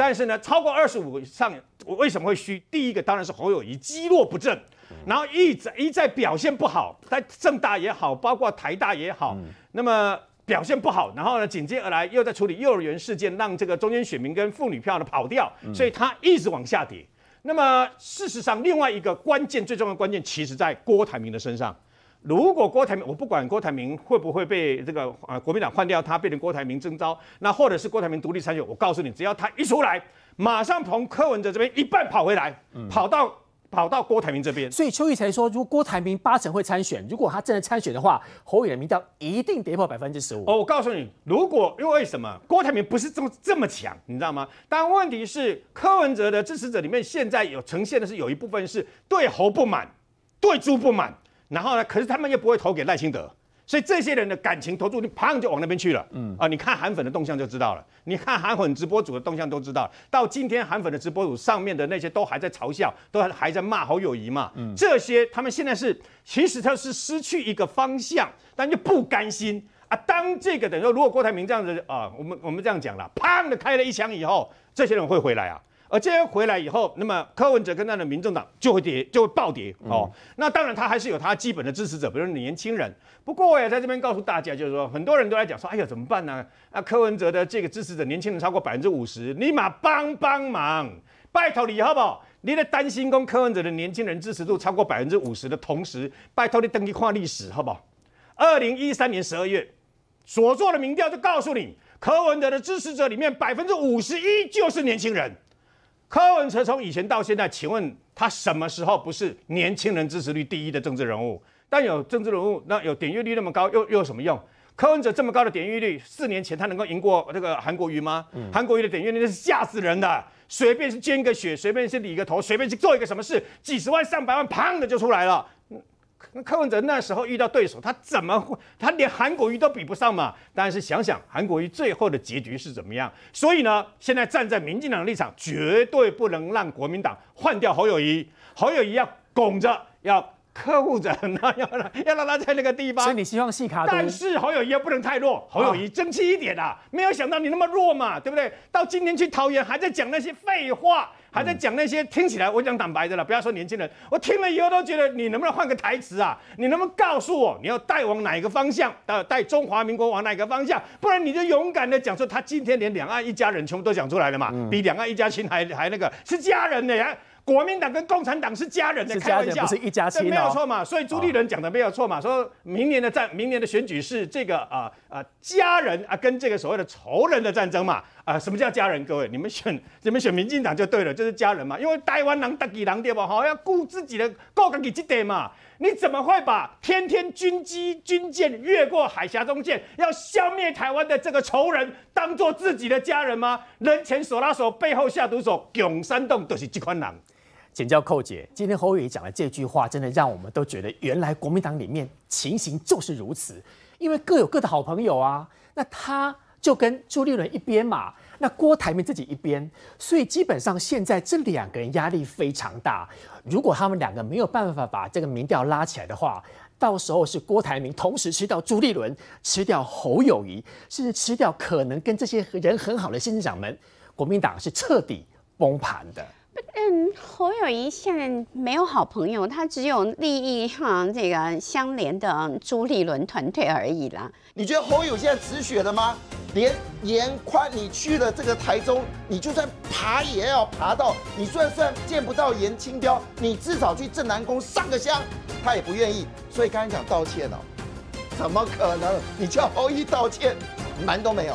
但是呢，超过二十五上，为什么会虚？第一个当然是侯友谊积弱不振，然后一再一再表现不好，在正大也好，包括台大也好，那么表现不好，然后呢，紧接而来又在处理幼儿园事件，让这个中间选民跟妇女票呢跑掉，所以他一直往下跌。那么事实上，另外一个关键、最重要的关键，其实在郭台铭的身上。如果郭台铭，我不管郭台铭会不会被这个呃国民党换掉，他变成郭台铭征召，那或者是郭台铭独立参选，我告诉你，只要他一出来，马上从柯文哲这边一半跑回来，跑到跑到郭台铭这边。所以邱意才说，如果郭台铭八成会参选，如果他真的参选的话，侯友的民调一定跌破百分之十五。哦，我告诉你，如果因为为什么郭台铭不是这么这么强，你知道吗？但问题是，柯文哲的支持者里面现在有呈现的是有一部分是对侯不满，对朱不满。然后呢？可是他们又不会投给赖清德，所以这些人的感情投注，砰就往那边去了。嗯啊，你看韩粉的动向就知道了，你看韩粉直播组的动向都知道。到今天，韩粉的直播组上面的那些都还在嘲笑，都还还在骂侯友谊嘛。嗯，这些他们现在是，其实他是失去一个方向，但又不甘心啊。当这个等于说，如果郭台铭这样子啊，我们我们这样讲了，砰的开了一枪以后，这些人会回来啊。而这些回来以后，那么柯文哲跟他的民政党就会跌，就会暴跌哦。那当然，他还是有他基本的支持者，比如年轻人。不过我也在这边告诉大家，就是说很多人都在讲说，哎呀，怎么办呢？那柯文哲的这个支持者，年轻人超过百分之五十，你马帮帮忙，拜托你好不好？你在担心跟柯文哲的年轻人支持度超过百分之五十的同时，拜托你登一跨历史好不好？二零一三年十二月所做的民调就告诉你，柯文哲的支持者里面百分之五十一就是年轻人。柯文哲从以前到现在，请问他什么时候不是年轻人支持率第一的政治人物？但有政治人物，那有点阅率那么高，又有什么用？柯文哲这么高的点阅率，四年前他能够赢过这个韩国瑜吗？韩国瑜的点阅率是吓死人的，随便是捐个血，随便是理个头，随便去做一个什么事，几十万、上百万，砰的就出来了。那柯文哲那时候遇到对手，他怎么会？他连韩国瑜都比不上嘛。但是想想韩国瑜最后的结局是怎么样，所以呢，现在站在民进党的立场，绝对不能让国民党换掉侯友谊，侯友谊要拱着要。客户者，要要让他在那个地方。所以你希望戏卡。但是侯友谊也不能太弱，侯友谊争气一点啊！没有想到你那么弱嘛，对不对？到今天去桃园，还在讲那些废话，还在讲那些听起来我讲坦白的了。不要说年轻人，我听了以后都觉得你能不能换个台词啊？你能不能告诉我你要带往哪一个方向？要带中华民国往哪个方向？不然你就勇敢的讲说，他今天连两岸一家人全部都讲出来了嘛？比两岸一家亲还还那个是家人的呀。国民党跟共产党是家人的，开玩笑，不是一家亲吗？没有错嘛，所以朱立伦讲的没有错嘛，说明年的战，明年的选举是这个啊啊家人啊跟这个所谓的仇人的战争嘛啊什么叫家人？各位你们选 你们选民进党就对了，就是家人嘛，因为台湾人自己人对不？好要顾自己的顾自己这点嘛？你怎么会把天天军机军舰越过海峡中线要消灭台湾的这个仇人当做自己的家人吗？人前手拉手，背后下毒手，穷山洞都是这款男。请教寇姐，今天侯友谊讲的这句话，真的让我们都觉得，原来国民党里面情形就是如此，因为各有各的好朋友啊。那他就跟朱立伦一边嘛，那郭台铭自己一边，所以基本上现在这两个人压力非常大。如果他们两个没有办法把这个民调拉起来的话，到时候是郭台铭同时吃掉朱立伦，吃掉侯友谊，甚至吃掉可能跟这些人很好的新进长们，国民党是彻底崩盘的。嗯，侯友谊现在没有好朋友，他只有利益哈这个相连的朱立伦团队而已啦。你觉得侯友现在止血了吗？连严宽，你去了这个台中，你就算爬也要爬到，你算算见不到严青标，你至少去镇南宫上个香，他也不愿意。所以刚才讲道歉了，怎么可能？你叫侯一道歉，门都没有。